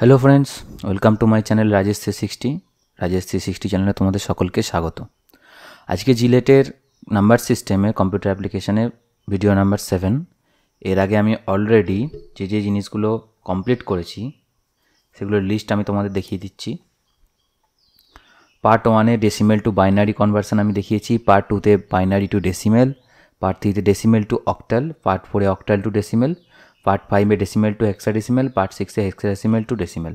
hello friends welcome to my channel Rajesh three sixty Rajesh three sixty চ্যানেলে তোমাদের সকলকে স্বাগত আজকে জিলেটের নাম্বার সিস্টেমে কম্পিউটার অ্যাপ্লিকেশানে ভিডিও নাম্বার সেভেন এর আগে আমি অলরেডি যে যে জিনিসগুলো কমপ্লিট করেছি সেগুলোর লিস্ট আমি তোমাদের দেখিয়ে দিচ্ছি পার্ট ওয়ানে ডেসিমেল টু বাইনারি কনভার্সন আমি দেখিয়েছি পার্ট টুতে বাইনারি টু ডেসিমেল পার্ট থ্রিতে ডেসিমেল টু অক্টাল পার্ট ফোরে অক্টাল টু ডেসিমেল পার্ট ফাইভে decimal to hexadecimal part সিক্সে হেক্সা ডেসিমেল টু ডেসিমেল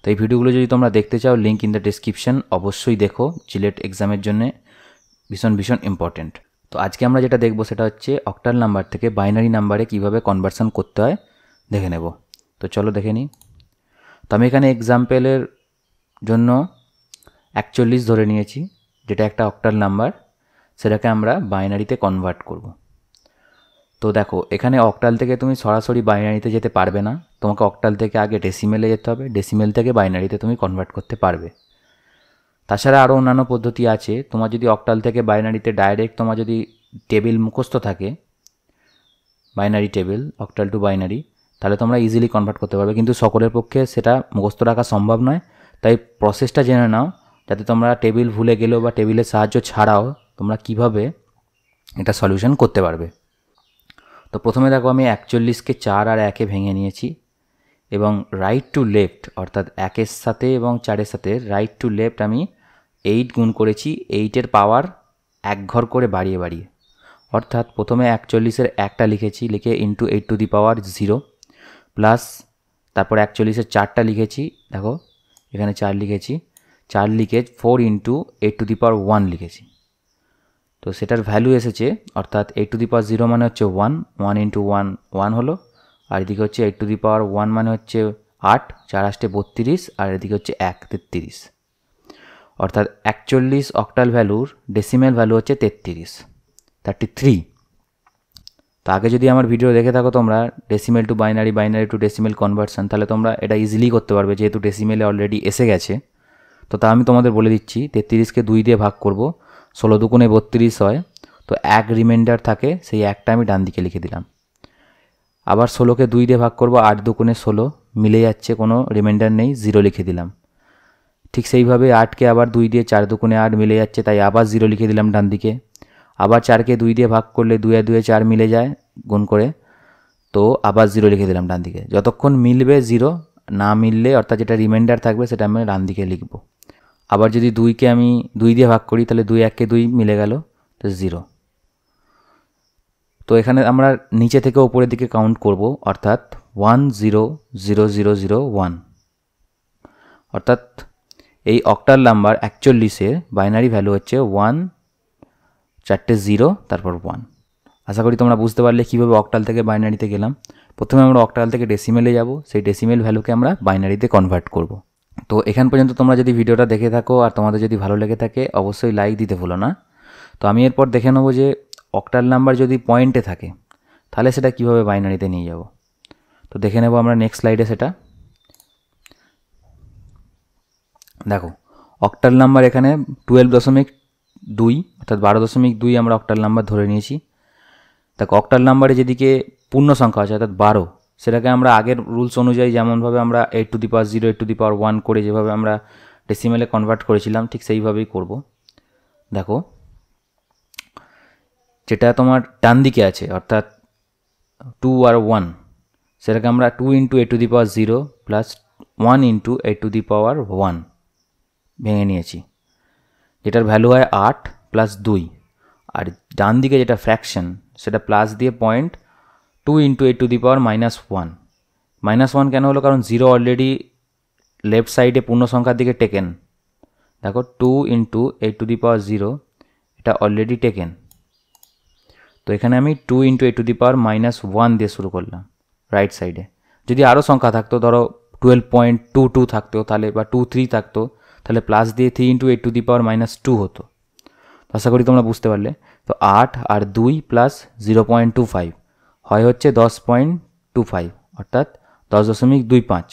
তো এই ভিডিওগুলো যদি তোমরা দেখতে চাও লিঙ্ক ইন দ্য ডেসক্রিপশন অবশ্যই দেখো জিলেট এক্সামের জন্য ভীষণ ভীষণ ইম্পর্টেন্ট তো আজকে আমরা যেটা দেখবো সেটা হচ্ছে অক্টাল নাম্বার থেকে বাইনারি নাম্বারে কিভাবে কনভার্সান করতে হয় দেখে নেব তো চলো দেখে নিই তো আমি এখানে এক্সাম্পেলের জন্য একচল্লিশ ধরে নিয়েছি যেটা একটা অক্টাল নাম্বার সেটাকে আমরা বাইনারিতে কনভার্ট করবো তো দেখো এখানে অকটাল থেকে তুমি সরাসরি বাইনারিতে যেতে পারবে না তোমাকে অকটাল থেকে আগে ডেসিমেলে যেতে হবে ডেসিমেল থেকে বাইনারিতে তুমি কনভার্ট করতে পারবে তাছাড়া আরও অন্যান্য পদ্ধতি আছে তোমার যদি অকটাল থেকে বাইনারিতে ডাইরেক্ট তোমার যদি টেবিল মুখস্ত থাকে binary table octal to binary তাহলে তোমরা ইজিলি কনভার্ট করতে পারবে কিন্তু সকলের পক্ষে সেটা মুখস্থ রাখা সম্ভব নয় তাই প্রসেসটা জেনে নাও যাতে তোমরা টেবিল ভুলে গেলেও বা টেবিলের সাহায্য ছাড়াও তোমরা কিভাবে এটা সলিউশন করতে পারবে তো প্রথমে দেখো আমি একচল্লিশকে চার আর একে ভেঙে নিয়েছি এবং রাইট টু লেফট অর্থাৎ একের সাথে এবং চারের সাথে রাইট টু লেফট আমি এইট গুণ করেছি এইটের পাওয়ার এক ঘর করে বাড়িয়ে বাড়িয়ে অর্থাৎ প্রথমে একচল্লিশের একটা লিখেছি লিখে into eight to the power zero plus তারপর একচল্লিশের চারটা লিখেছি দেখো এখানে চার লিখেছি চার লিখে four into eight to the power one লিখেছি তো সেটার ভ্যালু এসেছে অর্থাৎ eight to the power zero মানে হচ্ছে one one into one one হলো আর এদিকে হচ্ছে eight to the power one মানে হচ্ছে আট চার আসতে বত্রিশ আর এদিকে হচ্ছে এক তেত্রিশ অর্থাৎ একচল্লিশ অক্টাল ভ্যালুর ডেসিমেল ভ্যালু হচ্ছে তেত্রিশ থার্টি থ্রি তো আগে যদি আমার ভিডিও দেখে থাকো তোমরা decimal to binary binary to decimal conversion তাহলে তোমরা এটা ইজিলি করতে পারবে যেহেতু ডেসিমেলে অলরেডি এসে গেছে তো তা আমি তোমাদের বলে দিচ্ছি তেত্রিশকে দুই দিয়ে ভাগ করবো ষোলো দুগুণে বত্রিশ হয় তো এক রিমাইন্ডার থাকে সেই একটা আমি ডান দিকে লিখে দিলাম আবার ষোলোকে দুই দিয়ে ভাগ করব আট দুগুণে ষোলো মিলে যাচ্ছে কোনো রিমাইন্ডার নেই জিরো লিখে দিলাম ঠিক সেইভাবে আটকে আবার দুই দিয়ে চার দুগুণে আট মিলে যাচ্ছে তাই আবার জিরো লিখে দিলাম ডান দিকে আবার চারকে দুই দিয়ে ভাগ করলে দুই আর দুয়ে চার মিলে যায় গুণ করে তো আবার জিরো লিখে দিলাম ডান দিকে যতক্ষণ মিলবে জিরো না মিললে অর্থাৎ যেটা রিমাইন্ডার থাকবে সেটা আমি ডান দিকে লিখবো আবার যদি দুইকে আমি দুই দিয়ে ভাগ করি তাহলে দুই এককে দুই মিলে গেল তো জিরো তো এখানে আমরা নিচে থেকে ওপরের দিকে কাউন্ট করব অর্থাৎ one zero zero zero zero one অর্থাৎ এই অক্টাল নাম্বার একচল্লিশের বাইনারি ভ্যালু হচ্ছে ওয়ান চারটে জিরো তারপর ওয়ান আশা করি তোমরা বুঝতে পারলে কীভাবে অক্টাল থেকে বাইনারিতে গেলাম প্রথমে আমরা অক্টাল থেকে ডেসিমেলে যাব সেই ডেসিমেল ভ্যালুকে আমরা বাইনারিতে কনভার্ট করব তো এখান পর্যন্ত তোমরা যদি ভিডিওটা দেখে থাকো আর তোমাদের যদি ভালো লেগে থাকে অবশ্যই লাইক দিতে ভুলো না তো আমি এরপর দেখে নেবো যে অক্টাল নাম্বার যদি পয়েন্টে থাকে তাহলে সেটা কিভাবে বাইনারিতে নিয়ে যাব তো দেখে নেব আমরা নেক্সট স্লাইডে সেটা দেখো অক্টাল নাম্বার এখানে টুয়েলভ দশমিক দুই অর্থাৎ বারো দশমিক দুই আমরা অক্টাল নাম্বার ধরে নিয়েছি দেখো অক্টাল নাম্বারে যেদিকে পূর্ণ সংখ্যা আছে অর্থাৎ বারো সেটাকে আমরা আগের রুলস অনুযায়ী যেমনভাবে আমরা eight to the power zero eight to the power one করে যেভাবে আমরা ডেসিমেলে কনভার্ট করেছিলাম ঠিক সেইভাবেই করব দেখো যেটা তোমার ডান দিকে আছে অর্থাৎ টু আর ওয়ান সেটাকে আমরা two into eight to the power zero plus one into eight to the power one ভেঙে নিয়েছি যেটার ভ্যালু হয় আট প্লাস দুই আর ডান দিকে যেটা ফ্র্যাকশন সেটা প্লাস দিয়ে point two into eight to the power minus one minus one কেন হলো কারণ জিরো অলরেডি লেফট সাইডে পূর্ণ সংখ্যার দিকে টেকেন দেখো two into eight to the power zero এটা অলরেডি টেকেন তো এখানে আমি two into eight to the power minus one দিয়ে শুরু করলাম রাইট সাইডে যদি আরও সংখ্যা থাকতো ধরো টুয়েলভ পয়েন্ট টু টু থাকতো তাহলে বা টু থ্রি থাকতো তাহলে প্লাস দিয়ে three into eight to the power minus two হতো আশা করি তোমরা বুঝতে পারলে তো আট আর দুই plus zero point two five হয় হচ্ছে দশ পয়েন্ট টু ফাইভ অর্থাৎ দশ দশমিক দুই পাঁচ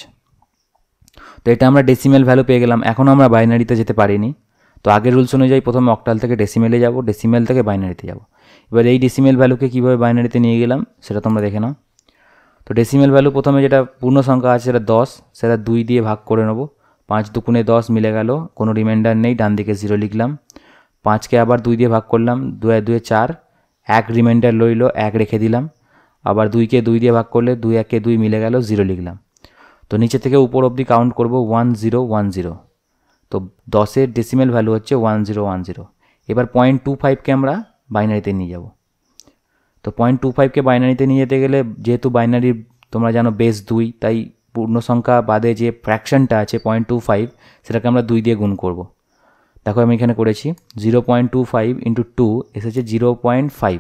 তো এটা আমরা ডেসিমেল ভ্যালু পেয়ে গেলাম এখনও আমরা বাইনারিতে যেতে পারিনি তো আগের রুলস অনুযায়ী প্রথমে অকটাল থেকে ডেসিমেলে যাব ডেসিমেল থেকে বাইনারিতে যাব এবার এই ডেসিমেল ভ্যালুকে কীভাবে বাইনারিতে নিয়ে গেলাম সেটা তোমরা দেখে নাও তো ডেসিমেল ভ্যালু প্রথমে যেটা পূর্ণ সংখ্যা আছে সেটা দশ সেটা দুই দিয়ে ভাগ করে নেবো পাঁচ দুকুনে দশ মিলে গেল কোনো রিমাইন্ডার নেই ডান দিকে জিরো লিখলাম পাঁচকে আবার দুই দিয়ে ভাগ করলাম দুয়ে দুয়ে চার এক রিমাইন্ডার লইল এক রেখে দিলাম আবার দুইকে দুই দিয়ে ভাগ করলে দুই একে দুই মিলে গেল জিরো লিখলাম তো নিচে থেকে উপর অবধি কাউন্ট করব ওয়ান জিরো ওয়ান জিরো তো দশের ডেসিমেল ভ্যালু হচ্ছে ওয়ান জিরো ওয়ান জিরো এবার পয়েন্ট টু ফাইভকে আমরা বাইনারিতে নিয়ে যাব তো পয়েন্ট টু ফাইভকে বাইনারিতে নিয়ে যেতে গেলে যেহেতু বাইনারির তোমরা জানো বেস দুই তাই পূর্ণ সংখ্যা বাদে যে ফ্র্যাকশনটা আছে পয়েন্ট টু ফাইভ সেটাকে আমরা দুই দিয়ে গুণ করব দেখো আমি এখানে করেছি zero point two five into two এসেছে জিরো পয়েন্ট ফাইভ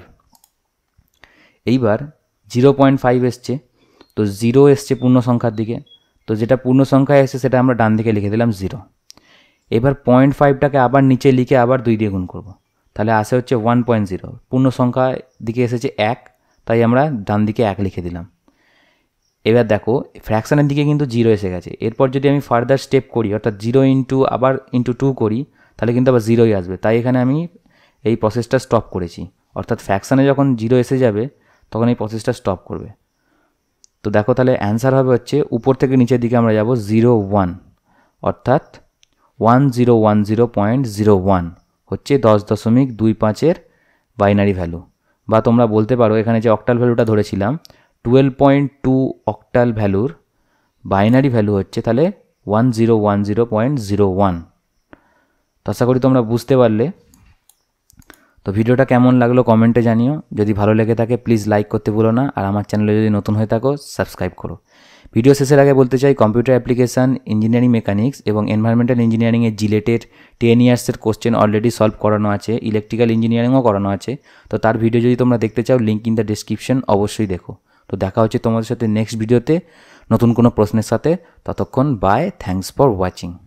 এইবার জিরো পয়েন্ট ফাইভ এসছে তো জিরো এসছে পূর্ণ সংখ্যার দিকে তো যেটা পূর্ণ সংখ্যায় এসছে সেটা আমরা ডান দিকে লিখে দিলাম জিরো এবার পয়েন্ট ফাইভটাকে আবার নিচে লিখে আবার দুই দিয়ে গুণ করব তাহলে আসে হচ্ছে ওয়ান পয়েন্ট জিরো পূর্ণ সংখ্যা দিকে এসেছে এক তাই আমরা ডান দিকে এক লিখে দিলাম এবার দেখো ফ্র্যাকশানের দিকে কিন্তু জিরো এসে গেছে এরপর যদি আমি ফার্দার স্টেপ করি অর্থাৎ জিরো ইন্টু আবার ইন্টু টু করি তাহলে কিন্তু আবার জিরোই আসবে তাই এখানে আমি এই প্রসেসটা স্টপ করেছি অর্থাৎ ফ্র্যাকশানে যখন জিরো এসে যাবে তখন এই প্রসেসটা স্টপ করবে তো দেখো তাহলে অ্যান্সার হবে হচ্ছে উপর থেকে নিচের দিকে আমরা যাব জিরো ওয়ান অর্থাৎ one zero one zero point zero one হচ্ছে দশ দশমিক দুই পাঁচের বাইনারি ভ্যালু বা তোমরা বলতে পারো এখানে যে অক্টাল ভ্যালুটা ধরেছিলাম টুয়েলভ পয়েন্ট টু অক্টাল ভ্যালুর বাইনারি ভ্যালু হচ্ছে তাহলে one zero one zero point zero one তো আশা করি তোমরা বুঝতে পারলে তো ভিডিওটা কেমন লাগলো কমেন্টে জানিও যদি ভালো লেগে থাকে প্লিজ লাইক করতে ভুলো না আর আমার চ্যানেলে যদি নতুন হয়ে থাকো সাবস্ক্রাইব করো ভিডিও শেষের আগে বলতে চাই কম্পিউটার অ্যাপ্লিকেশান ইঞ্জিনিয়ারিং মেকানিক্স এবং এনভায়রনমেন্টাল ইঞ্জিনিয়ারিংয়ে জিলেটের টেন ইয়ার্সের কোশ্চেন অলরেডি সলভ করানো আছে ইলেকট্রিক্যাল ইঞ্জিনিয়ারিংও করানো আছে তো তার ভিডিও যদি তোমরা দেখতে চাও লিঙ্ক ইন দ্য ডিসক্রিপশন অবশ্যই দেখো তো দেখা হচ্ছে তোমাদের সাথে নেক্সট ভিডিওতে নতুন কোনো প্রশ্নের সাথে ততক্ষণ বাই থ্যাংকস ফর ওয়াচিং